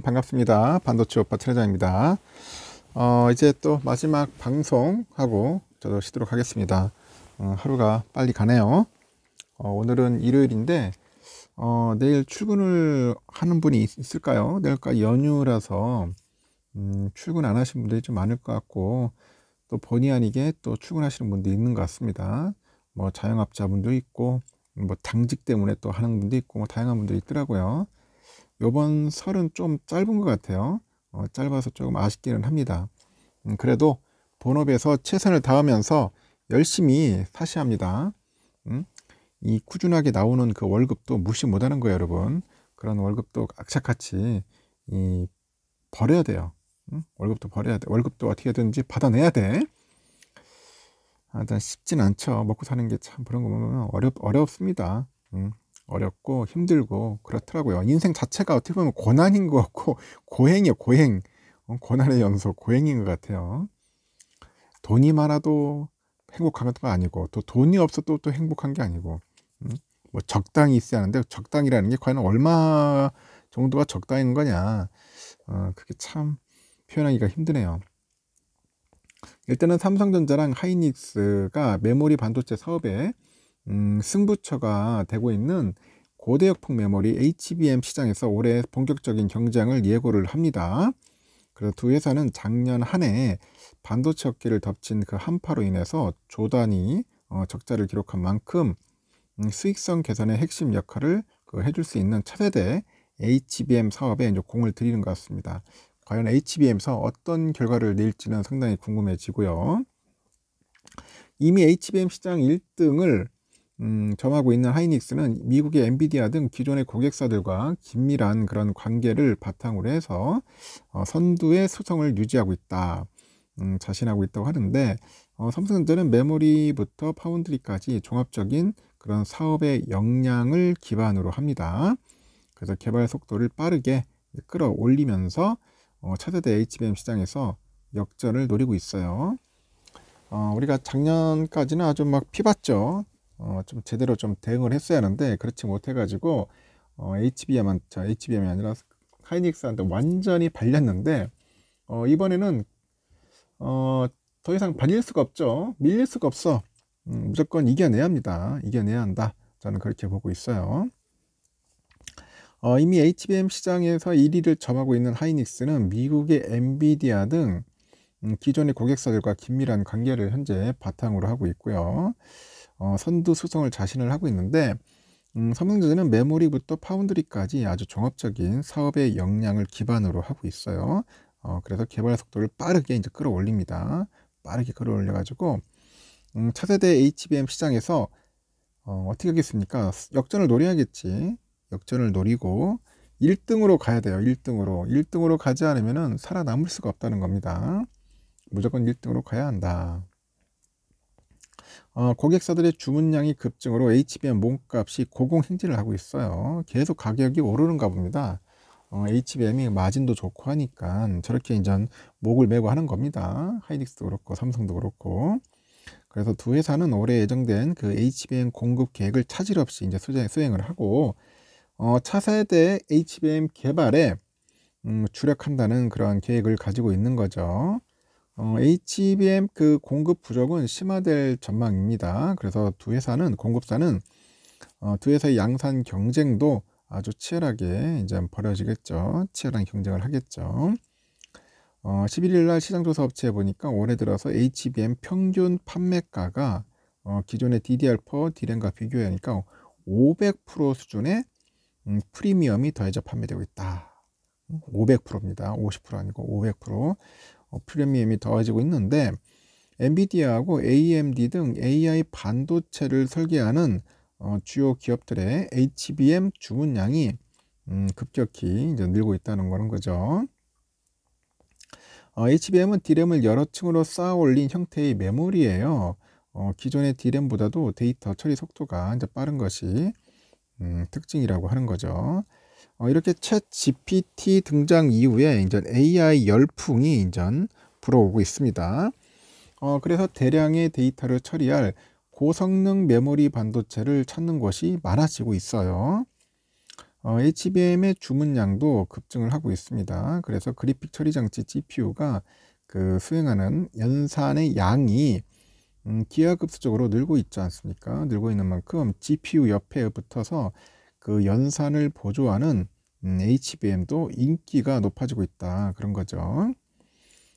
반갑습니다. 반도체 오빠 최회장입니다. 어, 이제 또 마지막 방송하고 저도 쉬도록 하겠습니다. 어, 하루가 빨리 가네요. 어, 오늘은 일요일인데 어, 내일 출근을 하는 분이 있을까요? 내일까지 연휴라서 음, 출근 안 하신 분들이 좀 많을 것 같고 또 본의 아니게 또 출근하시는 분도 있는 것 같습니다. 뭐 자영업자분도 있고 뭐 당직 때문에 또 하는 분도 있고 뭐 다양한 분들이 있더라고요. 요번 설은 좀 짧은 것 같아요. 어, 짧아서 조금 아쉽기는 합니다. 음, 그래도 본업에서 최선을 다하면서 열심히 사시합니다. 음? 이 꾸준하게 나오는 그 월급도 무시 못하는 거예요, 여러분. 그런 월급도 악착같이 이 버려야 돼요. 응? 음, 월급도 버려야 돼. 월급도 어떻게든지 받아내야 돼. 하여튼 아, 쉽진 않죠. 먹고 사는 게 참 그런 거 보면 어렵 어렵습니다. 응. 음. 어렵고 힘들고 그렇더라고요. 인생 자체가 어떻게 보면 고난인 것 같고 고행이요 고행. 어, 고난의 연속 고행인 것 같아요. 돈이 많아도 행복한 것도 아니고 또 돈이 없어도 또 행복한 게 아니고 음? 뭐 적당히 있어야 하는데 적당이라는 게 과연 얼마 정도가 적당인 거냐 어, 그게 참 표현하기가 힘드네요. 일단은 삼성전자랑 하이닉스가 메모리 반도체 사업에 음, 승부처가 되고 있는 고대역폭 메모리 HBM 시장에서 올해 본격적인 경쟁을 예고를 합니다. 그래서 두 회사는 작년 한 해 반도체 업계를 덮친 그 한파로 인해서 조단이 어, 적자를 기록한 만큼 음, 수익성 개선의 핵심 역할을 그 해줄 수 있는 차세대 HBM 사업에 이제 공을 들이는 것 같습니다. 과연 HBM에서 어떤 결과를 낼지는 상당히 궁금해지고요. 이미 HBM 시장 1등을 음, 점하고 있는 하이닉스는 미국의 엔비디아 등 기존의 고객사들과 긴밀한 그런 관계를 바탕으로 해서 어, 선두의 수성을 유지하고 있다. 음, 자신하고 있다고 하는데 어, 삼성전자는 메모리부터 파운드리까지 종합적인 그런 사업의 역량을 기반으로 합니다. 그래서 개발 속도를 빠르게 끌어올리면서 어, 차세대 HBM 시장에서 역전을 노리고 있어요. 어, 우리가 작년까지는 아주 막 피봤죠. 어, 좀 제대로 좀 대응을 했어야 하는데 그렇지 못해가지고 어, HBM, 자, HBM이 아니라 하이닉스한테 완전히 발렸는데 어, 이번에는 어, 더 이상 발릴 수가 없죠. 밀릴 수가 없어. 음, 무조건 이겨내야 합니다. 이겨내야 한다. 저는 그렇게 보고 있어요. 어, 이미 HBM 시장에서 1위를 점하고 있는 하이닉스는 미국의 엔비디아 등 음, 기존의 고객사들과 긴밀한 관계를 현재 바탕으로 하고 있고요. 어, 선두 수성을 자신을 하고 있는데 음, 삼성전자는 메모리부터 파운드리까지 아주 종합적인 사업의 역량을 기반으로 하고 있어요. 어, 그래서 개발 속도를 빠르게 이제 끌어올립니다. 빠르게 끌어올려가지고 음, 차세대 HBM 시장에서 어, 어떻게 하겠습니까? 역전을 노려야겠지. 역전을 노리고 1등으로 가야 돼요. 1등으로. 1등으로 가지 않으면 살아남을 수가 없다는 겁니다. 무조건 1등으로 가야 한다. 어, 고객사들의 주문량이 급증으로 HBM 몸값이 고공행진을 하고 있어요. 계속 가격이 오르는가 봅니다. 어, HBM이 마진도 좋고 하니까 저렇게 이제 목을 메고 하는 겁니다. 하이닉스도 그렇고 삼성도 그렇고. 그래서 두 회사는 올해 예정된 그 HBM 공급 계획을 차질 없이 이제 수행을 하고 어, 차세대 HBM 개발에 음, 주력한다는 그러한 계획을 가지고 있는 거죠. 어, HBM e 그 공급 부족은 심화될 전망입니다. 그래서 두 회사는 공급사는 어, 두 회사의 양산 경쟁도 아주 치열하게 이제 벌어지겠죠. 치열한 경쟁을 하겠죠. 어, 11일 날 시장 조사 업체에 보니까 올해 들어서 HBM e 평균 판매가가 어, 기존의 DDR4 디램과 비교하니까 500% 수준의 음, 프리미엄이 더해져 판매되고 있다. 500%입니다. 음, 50% 아니고 500%. 어, 프리미엄이 더해지고 있는데 엔비디아하고 AMD 등 AI 반도체를 설계하는 어, 주요 기업들의 HBM 주문량이 음, 급격히 이제 늘고 있다는 거는 거죠. 어, HBM은 D램을 여러 층으로 쌓아 올린 형태의 메모리예요. 어, 기존의 D램보다도 데이터 처리 속도가 이제 빠른 것이 음, 특징이라고 하는 거죠. 어, 이렇게 챗 GPT 등장 이후에 이제 AI 열풍이 이제 불어오고 있습니다. 어, 그래서 대량의 데이터를 처리할 고성능 메모리 반도체를 찾는 것이 많아지고 있어요. 어, HBM의 주문량도 급증을 하고 있습니다. 그래서 그래픽 처리 장치 GPU가 그 수행하는 연산의 양이 음, 기하급수적으로 늘고 있지 않습니까? 늘고 있는 만큼 GPU 옆에 붙어서 그 연산을 보조하는 음, HBM도 인기가 높아지고 있다 그런 거죠.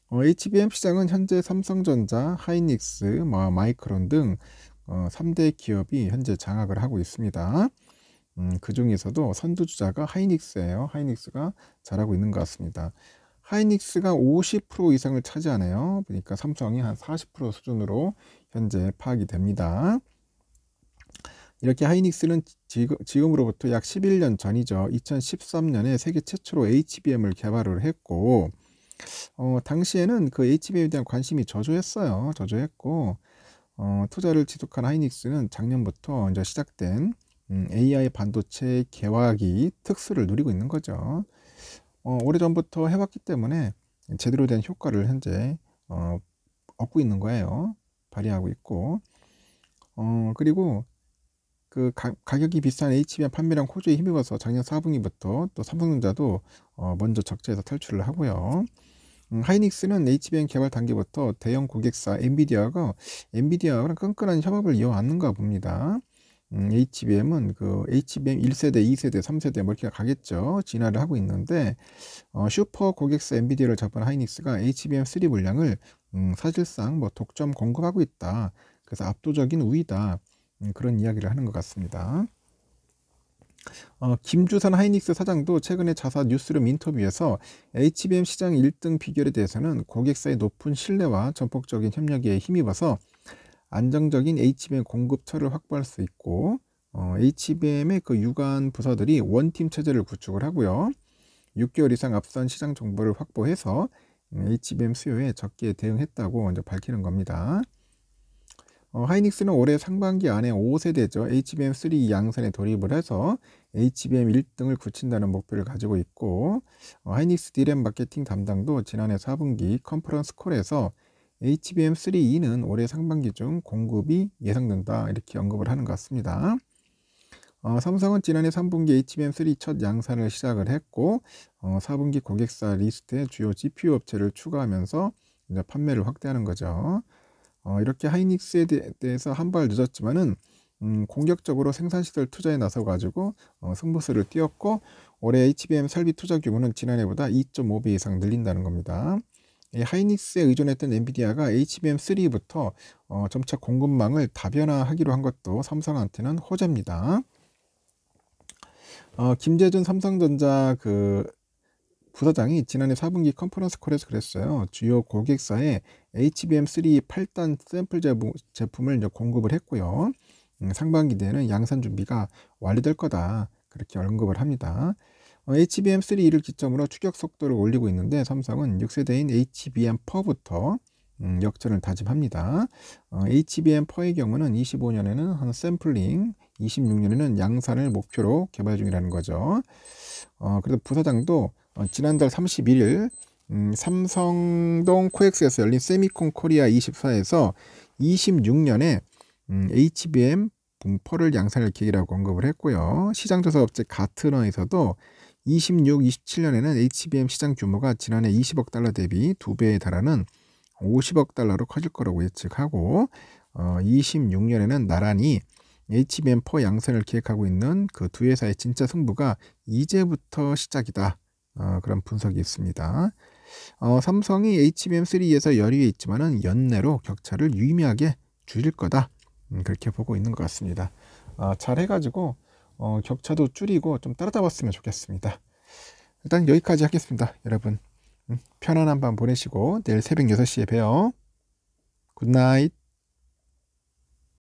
어, HBM 시장은 현재 삼성전자, 하이닉스, 뭐, 마이크론 등 어, 3대 기업이 현재 장악을 하고 있습니다. 음, 그 중에서도 선두주자가 하이닉스예요. 하이닉스가 잘하고 있는 것 같습니다. 하이닉스가 50% 이상을 차지하네요. 그러니까 삼성이 한 40% 수준으로 현재 파악이 됩니다. 이렇게 하이닉스는 지금, 으로부터약 11년 전이죠. 2013년에 세계 최초로 HBM을 개발을 했고 어, 당시에는 그 HBM에 대한 관심이 저조했어요. 저조했고 어, 투자를 지속한 하이닉스는 작년부터 이제 시작된 음, AI 반도체 개화기 특수를 누리고 있는 거죠. 어, 오래전부터 해왔기 때문에 제대로 된 효과를 현재 어, 얻고 있는 거예요. 발휘하고 있고 어, 그리고 그 가, 격이 비싼 HBM 판매량 호조에 힘입어서 작년 4분기부터 또 삼성전자도 어, 먼저 적자에서 탈출을 하고요. 음, 하이닉스는 HBM 개발 단계부터 대형 고객사 엔비디아가 엔비디아랑 끈끈한 협업을 이어왔는가 봅니다. 음, HBM은 그 HBM 1세대, 2세대, 3세대 뭐 이렇게 가겠죠. 진화를 하고 있는데 어, 슈퍼 고객사 엔비디아를 잡은 하이닉스가 HBM 3 물량을 음, 사실상 뭐 독점 공급하고 있다. 그래서 압도적인 우위다. 음, 그런 이야기를 하는 것 같습니다. 어, 김주선 하이닉스 사장도 최근에 자사 뉴스룸 인터뷰에서 HBM 시장 1등 비결에 대해서는 고객사의 높은 신뢰와 전폭적인 협력에 힘입어서 안정적인 HBM 공급처를 확보할 수 있고 어, HBM의 그 유관 부서들이 원팀 체제를 구축을 하고요. 6개월 이상 앞선 시장 정보를 확보해서 음, HBM 수요에 적게 대응했다고 이제 밝히는 겁니다. 어, 하이닉스는 올해 상반기 안에 5세대죠. HBM3 양산에 돌입을 해서 HBM 1등을 굳힌다는 목표를 가지고 있고 어, 하이닉스 디램 마케팅 담당도 지난해 4분기 컨퍼런스 콜에서 HBM3E는 올해 상반기 중 공급이 예상된다 이렇게 언급을 하는 것 같습니다. 어, 삼성은 지난해 3분기 HBM3 첫 양산을 시작을 했고 어, 4분기 고객사 리스트에 주요 GPU 업체를 추가하면서 판매를 확대하는 거죠. 어, 이렇게 하이닉스에 대, 해서 한 발 늦었지만은 음, 공격적으로 생산시설 투자에 나서가지고 어, 승부수를 띄웠고 올해 HBM 설비 투자 규모는 지난해보다 2.5배 이상 늘린다는 겁니다. 이 하이닉스에 의존했던 엔비디아가 HBM3부터 어, 점차 공급망을 다변화하기로 한 것도 삼성한테는 호재입니다. 어, 김재준 삼성전자 그 부사장이 지난해 4분기 컨퍼런스 콜에서 그랬어요. 주요 고객사에 HBM3 8단 샘플 제품을 공급을 했고요. 음, 상반기 대에는 양산 준비가 완료될 거다. 그렇게 언급을 합니다. 어, HBM3를 기점으로 추격 속도를 올리고 있는데 삼성은 6세대인 HBM4부터 음, 역전을 다짐합니다. 어, HBM4의 경우는 25년에는 한 샘플링, 26년에는 양산을 목표로 개발 중이라는 거죠. 어, 그래서 부사장도 어, 지난달 31일 음, 삼성동 코엑스에서 열린 세미콘 코리아 24에서 26년에 음, HBM 분포를 양산할 계획이라고 언급을 했고요. 시장조사업체 가트너에서도 26, 27년에는 HBM 시장 규모가 지난해 20억 달러 대비 두배에 달하는 50억 달러로 커질 거라고 예측하고 어, 26년에는 나란히 HBM4 양산을 기획하고 있는 그 두 회사의 진짜 승부가 이제부터 시작이다. 어, 그런 분석이 있습니다. 어, 삼성이 HBM3에서 열위에 있지만은 연내로 격차를 유의미하게 줄일 거다. 음, 그렇게 보고 있는 것 같습니다. 아, 어, 잘 해가지고 어, 격차도 줄이고 좀 따라잡았으면 좋겠습니다. 일단 여기까지 하겠습니다. 여러분 음, 편안한 밤 보내시고 내일 새벽 6시에 봬요. 굿나잇.